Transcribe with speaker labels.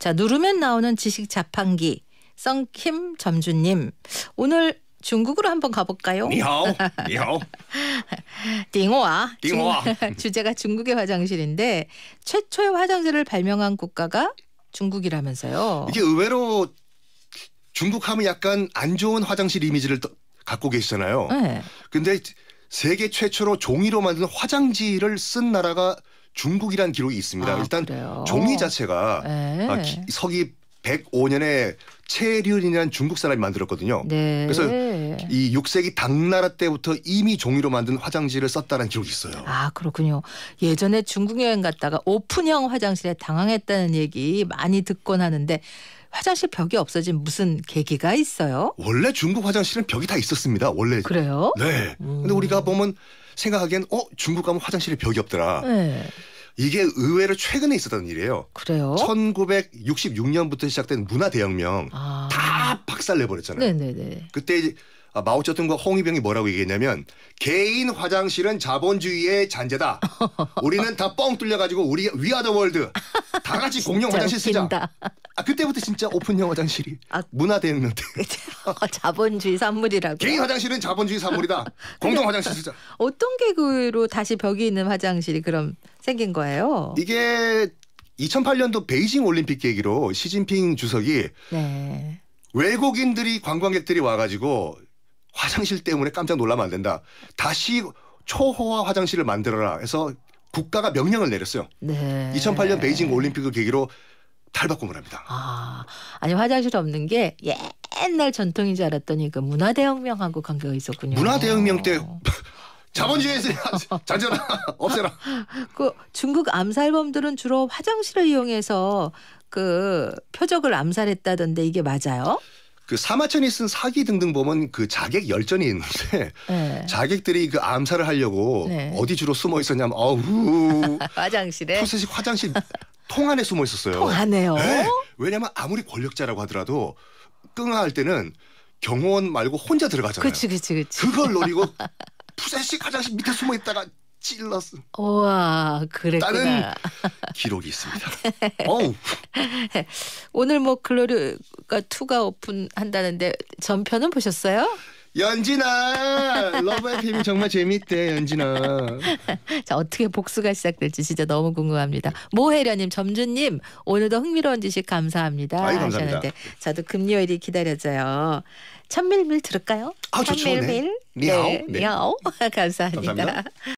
Speaker 1: 자, 누르면 나오는 지식 자판기. 썬킴 점주님. 오늘 중국으로 한번 가볼까요? 니하오, 니하오. 딩호아. 딩호아. 주제가 중국의 화장실인데 최초의 화장실을 발명한 국가가 중국이라면서요.
Speaker 2: 이게 의외로 중국 하면 약간 안 좋은 화장실 이미지를 갖고 계시잖아요. 네. 근데 세계 최초로 종이로 만든 화장지를 쓴 나라가 중국이란 기록이 있습니다. 아, 일단 그래요? 종이 자체가
Speaker 1: 네. 아, 기,
Speaker 2: 서기 105년에 체륜이라는 중국 사람이 만들었거든요. 네. 그래서 이 6세기 당나라 때부터 이미 종이로 만든 화장지를 썼다는 기록이 있어요.
Speaker 1: 아 그렇군요. 예전에 중국 여행 갔다가 오픈형 화장실에 당황했다는 얘기 많이 듣곤 하는데 화장실 벽이 없어진 무슨 계기가 있어요?
Speaker 2: 원래 중국 화장실은 벽이 다 있었습니다. 원래 그래요? 네. 음. 근데
Speaker 1: 우리가 음. 보면 생각하기엔 어
Speaker 2: 중국 가면 화장실이 벽이 없더라. 네. 이게 의외로 최근에 있었던 일이에요. 그래요? 1966년부터 시작된 문화 대혁명 아. 다 박살 내버렸잖아요. 네네네. 그때 아, 마오쩌둥과 홍위병이 뭐라고 얘기했냐면 개인 화장실은 자본주의의 잔재다. 우리는 다 뻥 뚫려가지고 우리 위아더 월드 다 같이 공용 화장실 쓰자.
Speaker 1: 웃긴다. 아 그때부터 진짜 오픈형 화장실이 아, 문화됐는데. 어, 자본주의 산물이라고. 개인 화장실은 자본주의 산물이다. 공동 화장실 쓰자. 어떤 계기로 다시 벽이 있는 화장실이 그럼 생긴 거예요?
Speaker 2: 이게 2008년도 베이징 올림픽 계기로 시진핑 주석이 네. 외국인들이 관광객들이 와가지고 화장실 때문에 깜짝 놀라면 안 된다. 다시 초호화 화장실을 만들어라 해서 국가가 명령을 내렸어요.
Speaker 1: 네. 2008년 베이징
Speaker 2: 올림픽을 계기로 탈바꿈을 합니다. 아,
Speaker 1: 아니 화장실 없는 게 옛날 전통인 줄 알았더니 그 문화 대혁명하고 관계가 있었군요. 문화 대혁명 때
Speaker 2: 어. 자본주의에서 어. 잔재나 없애라.
Speaker 1: 그 중국 암살범들은 주로 화장실을 이용해서 그 표적을 암살했다던데 이게 맞아요? 그 사마천이 쓴 사기 등등
Speaker 2: 보면 그 자객 열전이 있는데 네. 자객들이 그 암살을 하려고 네. 어디 주로 숨어 있었냐면 어우
Speaker 1: 화장실에
Speaker 2: 포세식 화장실 통 안에 숨어 있었어요. 통 안에요? 네. 왜냐면 아무리 권력자라고 하더라도 끙하할 때는 경호원 말고 혼자 들어가잖아요. 그치, 그치, 그치. 그걸 노리고 푸세식 화장실 밑에 숨어 있다가 찔렀어.
Speaker 1: 와
Speaker 2: 그랬구나. 다른 기록이 있습니다.
Speaker 1: 네. 오늘 뭐 글로리가 투가 오픈한다는데 전편은 보셨어요?
Speaker 2: 연진아, 러브 FM이 정말 재밌대, 연진아.
Speaker 1: 자, 어떻게 복수가 시작될지 진짜 너무 궁금합니다. 모혜련님, 점주님, 오늘도 흥미로운 지식 감사합니다. 아이, 감사합니다. 하셨는데, 저도 금요일이 기다려져요. 천밀밀 들을까요? 아, 천밀밀. 네, 미야오. 네. 미 감사합니다. 감사합니다.